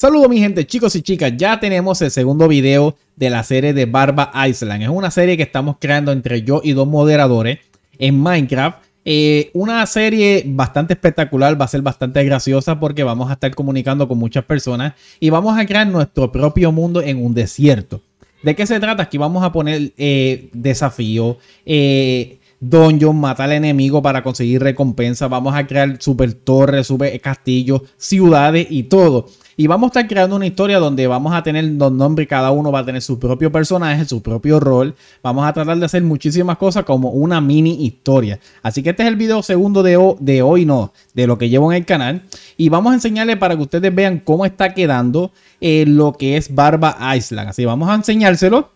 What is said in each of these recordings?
Saludos mi gente, chicos y chicas, ya tenemos el segundo video de la serie de Barba Island. Es una serie que estamos creando entre yo y dos moderadores en Minecraft. Eh, una serie bastante espectacular, va a ser bastante graciosa porque vamos a estar comunicando con muchas personas y vamos a crear nuestro propio mundo en un desierto. ¿De qué se trata? Aquí vamos a poner eh, desafío, eh, dungeon, mata al enemigo para conseguir recompensa. Vamos a crear super torres, super castillos, ciudades y todo. Y vamos a estar creando una historia donde vamos a tener dos nombres, cada uno va a tener su propio personaje, su propio rol. Vamos a tratar de hacer muchísimas cosas como una mini historia. Así que este es el video segundo de, hoy, no, de lo que llevo en el canal. Y vamos a enseñarles para que ustedes vean cómo está quedando eh, lo que es Barba Island. Así vamos a enseñárselo.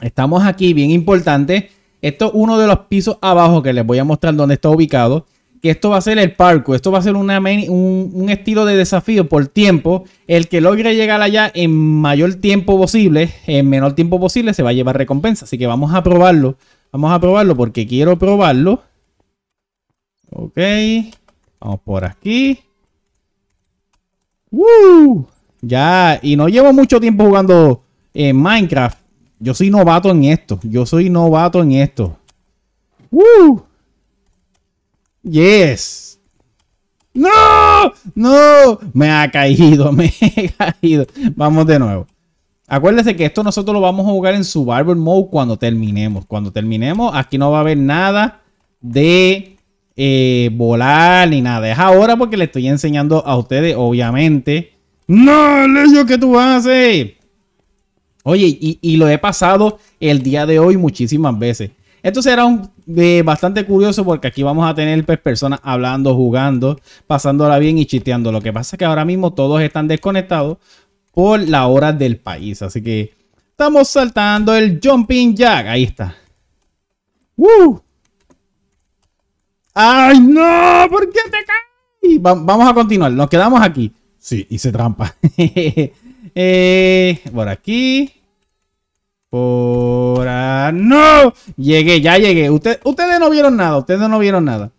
Estamos aquí, bien importante. Esto es uno de los pisos abajo que les voy a mostrar donde está ubicado. Que esto va a ser el parkour. Esto va a ser un, estilo de desafío por tiempo. El que logre llegar allá en mayor tiempo posible, en menor tiempo posible, se va a llevar recompensa. Así que vamos a probarlo. Vamos a probarlo porque quiero probarlo. Ok. Vamos por aquí. ¡Woo! Ya, y no llevo mucho tiempo jugando en Minecraft. Yo soy novato en esto. Yo soy novato en esto. ¡Woo! ¡Yes! ¡No! ¡No! Me ha caído, me ha caído. Vamos de nuevo. Acuérdese que esto nosotros lo vamos a jugar en su barber Mode cuando terminemos. Cuando terminemos, aquí no va a haber nada de eh, volar ni nada. Es ahora porque le estoy enseñando a ustedes, obviamente. ¡No, Leo, que tú vas a haces! Oye, y, lo he pasado el día de hoy muchísimas veces. Esto será un, bastante curioso porque aquí vamos a tener pues, personas hablando, jugando, pasándola bien y chiteando. Lo que pasa es que ahora mismo todos están desconectados por la hora del país. Así que estamos saltando el jumping jack. Ahí está. Uh ¡Ay, no! ¿Por qué te caes? vamos a continuar. Nos quedamos aquí. Sí, hice trampa. Eh, por aquí. Por... ¡No! Llegué, ya llegué. ustedes no vieron nada, ustedes no vieron nada.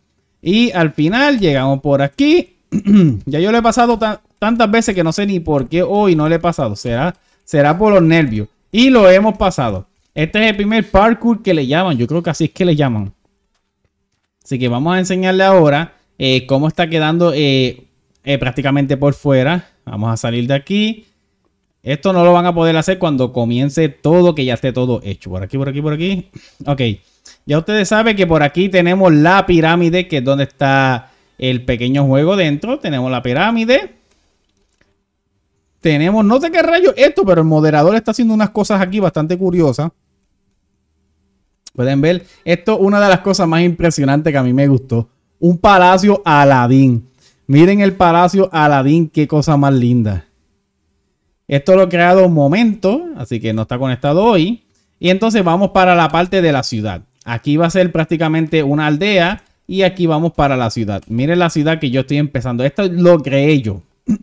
Y al final llegamos por aquí. ya yo le he pasado tantas veces que no sé ni por qué hoy no le he pasado. Será, será por los nervios. Y lo hemos pasado. Este es el primer parkour que le llaman. Yo creo que así es que le llaman. Así que vamos a enseñarle ahora eh, cómo está quedando eh, eh, prácticamente por fuera. Vamos a salir de aquí. Esto no lo van a poder hacer cuando comience todo, que ya esté todo hecho. Por aquí, por aquí, por aquí. Ok. Ya ustedes saben que por aquí tenemos la pirámide, que es donde está el pequeño juego dentro. Tenemos la pirámide. Tenemos, no sé qué rayo esto, pero el moderador está haciendo unas cosas aquí bastante curiosas. Pueden ver, esto una de las cosas más impresionantes que a mí me gustó. Un palacio Aladín. Miren el palacio Aladín, qué cosa más linda. Esto lo he creado un momento, así que no está conectado hoy. Y entonces vamos para la parte de la ciudad. Aquí va a ser prácticamente una aldea y aquí vamos para la ciudad. Miren la ciudad que yo estoy empezando. Esto lo creé yo.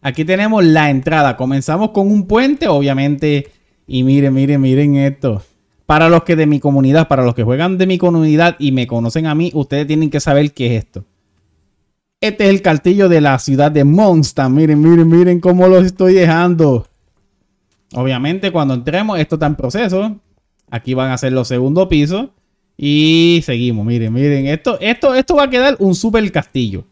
aquí tenemos la entrada. Comenzamos con un puente, obviamente. Y miren, miren, miren esto. Para los que de mi comunidad, para los que juegan de mi comunidad y me conocen a mí, ustedes tienen que saber qué es esto. Este es el castillo de la ciudad de Monster. Miren, miren, miren cómo lo estoy dejando. Obviamente, cuando entremos, esto está en proceso. Aquí van a ser los segundos pisos. Y seguimos, miren, miren. Esto, esto, esto va a quedar un super castillo.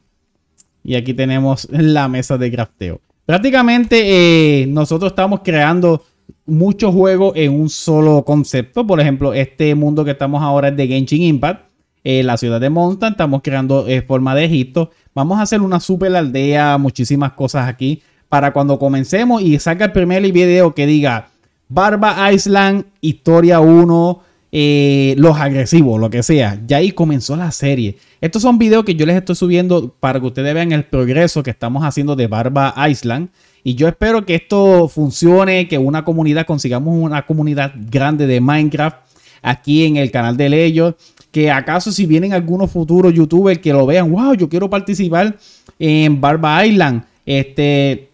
Y aquí tenemos la mesa de crafteo. Prácticamente eh, nosotros estamos creando muchos juegos en un solo concepto. Por ejemplo, este mundo que estamos ahora es de Genshin Impact. Eh, la ciudad de Montan, estamos creando eh, forma de Egipto. Vamos a hacer una super aldea, muchísimas cosas aquí, para cuando comencemos y saca el primer video que diga Barba Island, Historia 1, eh, Los Agresivos, lo que sea. Ya ahí comenzó la serie. Estos son videos que yo les estoy subiendo para que ustedes vean el progreso que estamos haciendo de Barba Island. Y yo espero que esto funcione, que una comunidad, consigamos una comunidad grande de Minecraft aquí en el canal de Leyos que acaso si vienen algunos futuros youtubers que lo vean, wow, yo quiero participar en Barba Island, este,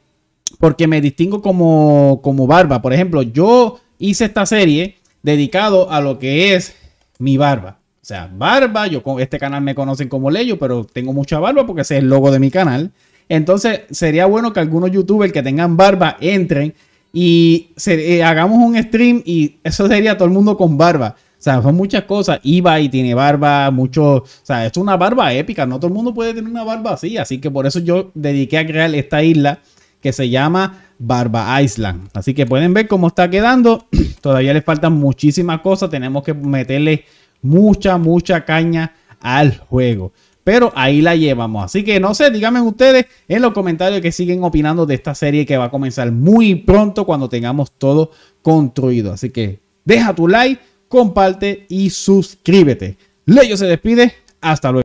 porque me distingo como, barba. Por ejemplo, yo hice esta serie dedicado a lo que es mi barba. O sea, barba, yo con este canal me conocen como Leyo, pero tengo mucha barba porque ese es el logo de mi canal. Entonces, sería bueno que algunos youtubers que tengan barba entren y eh, hagamos un stream y eso sería todo el mundo con barba. O sea, son muchas cosas. Iba y tiene barba, mucho. O sea, es una barba épica. No todo el mundo puede tener una barba así. Así que por eso yo dediqué a crear esta isla que se llama Barba Island. Así que pueden ver cómo está quedando. Todavía les faltan muchísimas cosas. Tenemos que meterle mucha, mucha caña al juego. Pero ahí la llevamos. Así que no sé, díganme ustedes en los comentarios que siguen opinando de esta serie que va a comenzar muy pronto cuando tengamos todo construido. Así que deja tu like comparte y suscríbete. Leyo se despide. Hasta luego.